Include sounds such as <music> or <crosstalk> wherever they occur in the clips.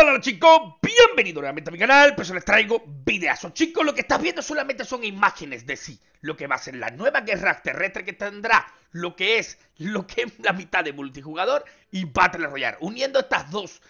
Hola, chicos, bienvenidos nuevamente a mi canal, pues les traigo videazos chicos, lo que estás viendo solamente son imágenes de sí, lo que va a ser la nueva guerra terrestre que tendrá lo que es, lo que es la mitad de multijugador y Battle Royale, uniendo estas dos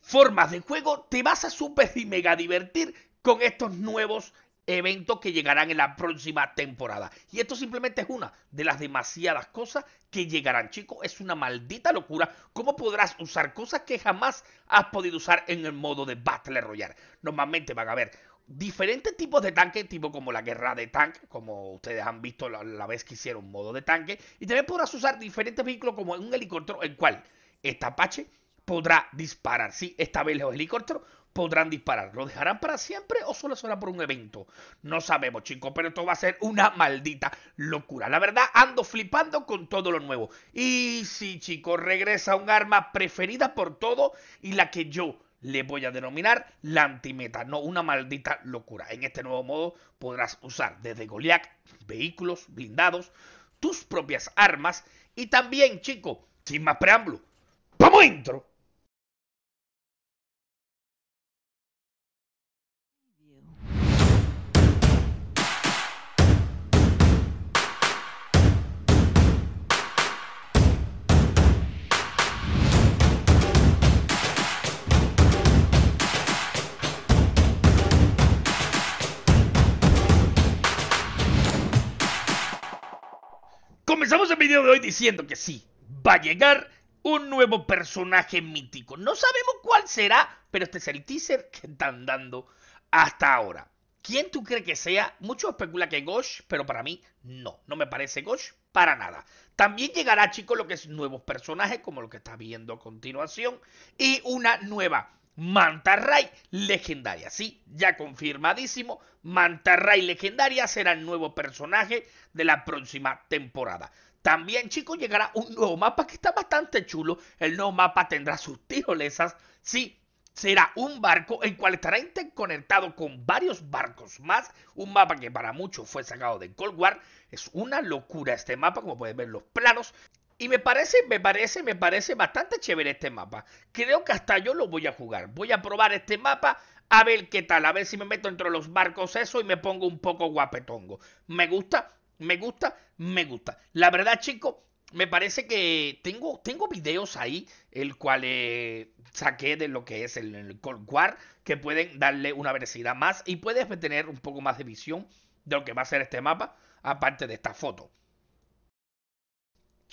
formas de juego te vas a super y mega divertir con estos nuevos eventos que llegarán en la próxima temporada. Y esto simplemente es una de las demasiadas cosas que llegarán, chicos. Es una maldita locura. ¿Cómo podrás usar cosas que jamás has podido usar en el modo de Battle Royale? Normalmente van a haber diferentes tipos de tanques, tipo como la guerra de tanque, como ustedes han visto la, vez que hicieron modo de tanque. Y también podrás usar diferentes vehículos como un helicóptero, el cual esta Apache podrá disparar, sí, esta vez los helicópteros podrán disparar. ¿Lo dejarán para siempre o solo será por un evento? No sabemos, chicos, pero esto va a ser una maldita locura. La verdad, ando flipando con todo lo nuevo. Y sí, chicos, regresa un arma preferida por todo y la que yo le voy a denominar la antimeta, no una maldita locura. En este nuevo modo podrás usar desde Goliath, vehículos, blindados, tus propias armas y también, chico, sin más preámbulo, ¡vamos intro! Comenzamos el video de hoy diciendo que sí, va a llegar un nuevo personaje mítico. No sabemos cuál será, pero este es el teaser que están dando hasta ahora. ¿Quién tú crees que sea? Muchos especulan que Gosh, pero para mí no, no me parece Gosh para nada. También llegará, chicos, lo que es nuevos personajes, como lo que está viendo a continuación, y una nueva Mantarray legendaria, sí, ya confirmadísimo, Mantarray legendaria será el nuevo personaje de la próxima temporada. También, chicos, llegará un nuevo mapa que está bastante chulo. El nuevo mapa tendrá sus tirolesas, sí, será un barco el cual estará interconectado con varios barcos más. Un mapa que para muchos fue sacado de Cold War. Es una locura este mapa, como pueden ver los planos. Y me parece, me parece, me parece bastante chévere este mapa. Creo que hasta yo lo voy a jugar. Voy a probar este mapa a ver qué tal, a ver si me meto entre los barcos eso y me pongo un poco guapetongo. Me gusta, me gusta, me gusta. La verdad, chicos, me parece que tengo, tengo videos ahí, el cual eh, saqué de lo que es el, el Cold War, que pueden darle una velocidad más y puedes tener un poco más de visión de lo que va a ser este mapa, aparte de esta foto.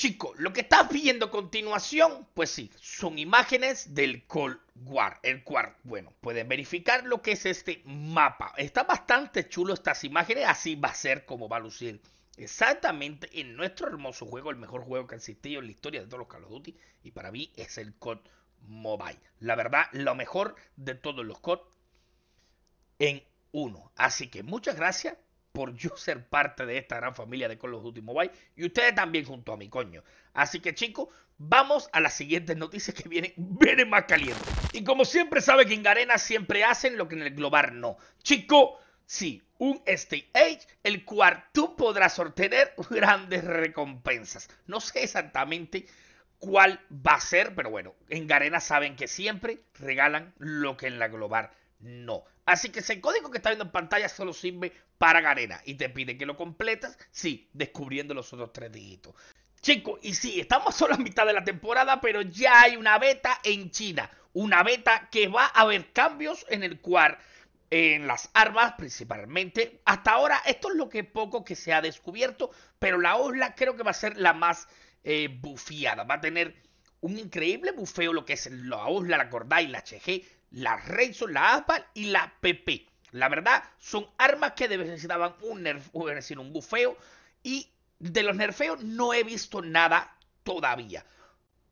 Chicos, lo que estás viendo a continuación, pues sí, son imágenes del Cold War, el War, Bueno, pueden verificar lo que es este mapa. Está bastante chulo estas imágenes, así va a ser como va a lucir exactamente en nuestro hermoso juego, el mejor juego que ha existido en la historia de todos los Call of Duty, y para mí es el COD Mobile. La verdad, lo mejor de todos los COD en uno. Así que muchas gracias por yo <laughs> ser parte de esta gran familia de Call of Duty Mobile y ustedes también junto a mi coño. Así que chicos, vamos a las siguientes noticias que vienen, <laughs> más calientes. Y como siempre sabe que en Garena siempre hacen lo que en el Global no. Chico, sí, un stage el cual tú podrás obtener <laughs> grandes recompensas. No sé exactamente cuál va a ser, pero bueno, en Garena saben que siempre regalan lo que en la Global no. Así que ese código que está viendo en pantalla solo sirve para Garena y te pide que lo completas, sí, descubriendo los otros tres dígitos. Chicos, y sí, estamos <laughs> solo a mitad de la temporada, pero ya hay una beta en China. Una beta que va a haber cambios en el cual, en las armas principalmente. Hasta ahora, esto es lo que poco que se ha descubierto, pero la Osla creo que va a ser la más eh, bufiada. Va a tener un increíble bufeo lo que es la Osla, la Corday, la HG la Razor, la ASPAL y la PP. La verdad, son armas que necesitaban un, nerf, un bufeo. Y de los nerfeos no he visto nada todavía.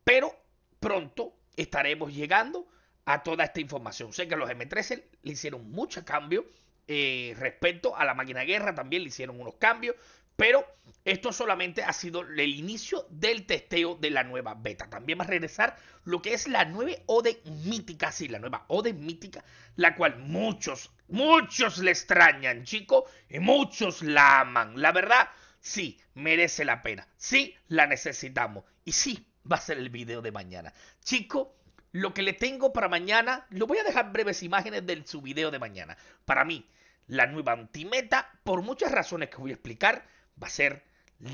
Pero pronto estaremos llegando a toda esta información. Sé que los M13 le hicieron muchos cambios. Eh, respecto a la máquina de guerra también le hicieron unos cambios. Pero esto solamente ha sido el inicio del testeo de la nueva beta. También va a regresar lo que es la nueva Ode mítica, sí, la nueva Ode mítica, la cual muchos, muchos le extrañan, chico, y muchos la aman. La verdad, sí, merece la pena, sí, la necesitamos, y sí, va a ser el video de mañana. Chico, lo que le tengo para mañana, lo voy a dejar breves imágenes de su video de mañana. Para mí, la nueva antimeta, por muchas razones que voy a explicar, va a ser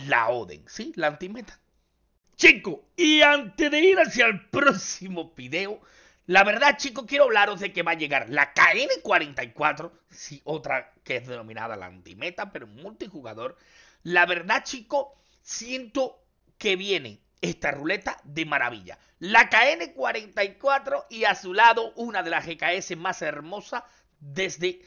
la Oden, ¿sí? La antimeta. Chico, y antes de ir hacia el próximo video, la verdad, chico, quiero hablaros de que va a llegar la KN44, sí, otra que es denominada la antimeta, pero multijugador. La verdad, chico, siento que viene esta ruleta de maravilla. La KN44 y a su lado una de las GKS más hermosas desde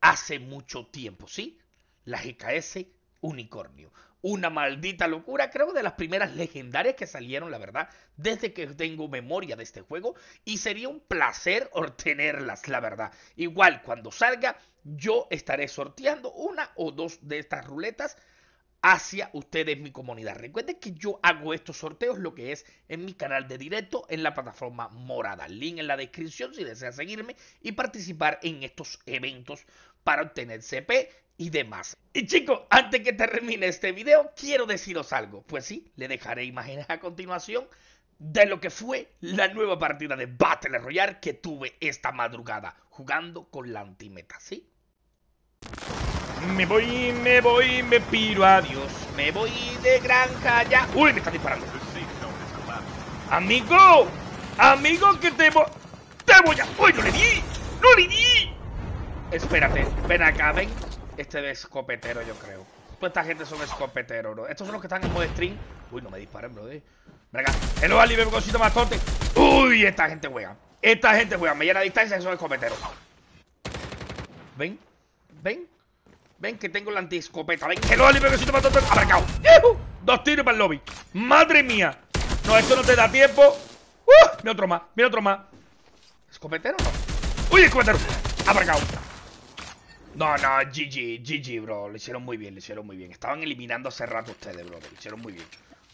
hace mucho tiempo, ¿sí? La GKS unicornio. Una maldita locura, creo de las primeras legendarias que salieron, la verdad, desde que tengo memoria de este juego. Y sería un placer obtenerlas, la verdad. Igual, cuando salga, yo estaré sorteando una o dos de estas ruletas hacia ustedes, mi comunidad. Recuerden que yo hago estos sorteos, lo que es en mi canal de directo, en la plataforma morada. Link en la descripción si desea seguirme y participar en estos eventos para obtener CP y demás. Y chicos, antes que termine este video, quiero deciros algo. Pues sí, le dejaré imágenes a continuación de lo que fue la nueva partida de Battle Royale que tuve esta madrugada jugando con la antimeta, ¿sí? Me voy, me voy, me piro, adiós. Me voy de granja ya. Uy, me está disparando. Amigo, amigo, que te voy. ¡Te voy a. ¡Uy, no le di! ¡No le di! Espérate, ven acá, ven este de escopetero, yo creo. Toda pues esta gente son escopeteros, bro. Estos son los que están en modo stream. Uy, no me disparen, bro. Eh. Venga, el Oli, bebo cosito más torte. Uy, esta gente juega. Esta gente juega. Me llena a distancia Esos son escopeteros. Ven, ven. Ven que tengo la antiescopeta. Ven, el Oli, cosito más torte. Abarcado. Dos tiros para el lobby. Madre mía. No, esto no te da tiempo. Uh, mira otro más, mira otro más. ¿Escopetero o no? Uy, escopetero. Abarcado. No, no, GG, GG, bro. Lo hicieron muy bien, lo hicieron muy bien. Estaban eliminando hace rato ustedes, bro. Lo hicieron muy bien.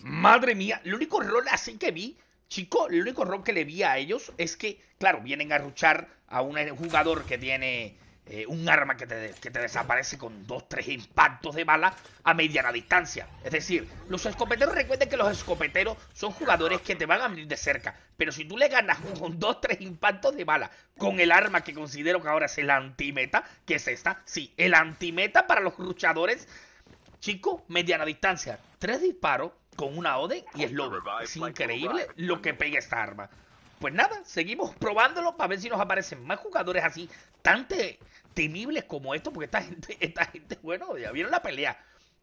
Madre mía, El único rol así que vi, chico, el único rol que le vi a ellos es que, claro, vienen a ruchar a un jugador que tiene eh, un arma que te, desaparece con dos, tres impactos de bala a mediana distancia. Es decir, los escopeteros, recuerden que los escopeteros son jugadores que te van a venir de cerca, pero si tú le ganas <laughs> con dos, tres impactos de bala con el arma que considero que ahora es el antimeta, que es esta, sí, el antimeta para los luchadores, chico, mediana distancia, tres disparos con una OD y es lobo. Es increíble lo que pega esta arma. Pues nada, seguimos probándolo para ver si nos aparecen más jugadores así, tan, temibles como esto, porque esta gente, <laughs> esta gente, bueno, ya vieron la pelea.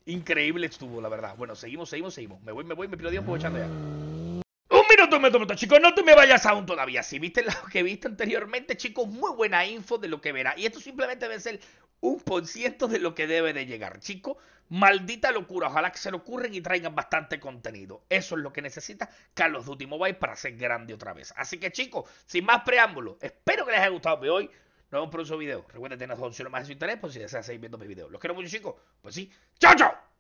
Increíble estuvo, la verdad. Bueno, seguimos, seguimos, seguimos. Me voy, me voy, me pido Dios, puedo echando ya. Un minuto, un minuto, chicos. No te me vayas aún todavía. Si viste lo que viste anteriormente, chicos, muy buena info de lo que verá. Y esto simplemente debe ser un por ciento de lo que debe de llegar, chicos. Maldita locura. Ojalá que se lo ocurren y traigan bastante contenido. Eso es lo que necesita Carlos Duty Mobile para ser grande otra vez. Así que, chicos, sin más preámbulos, espero que les haya gustado de hoy. Nos vemos por un video. Recuerden tener 11 lo más de su interés por si deseas seguir viendo mis videos. Los quiero mucho, chicos. Pues sí. ¡Chao, chao!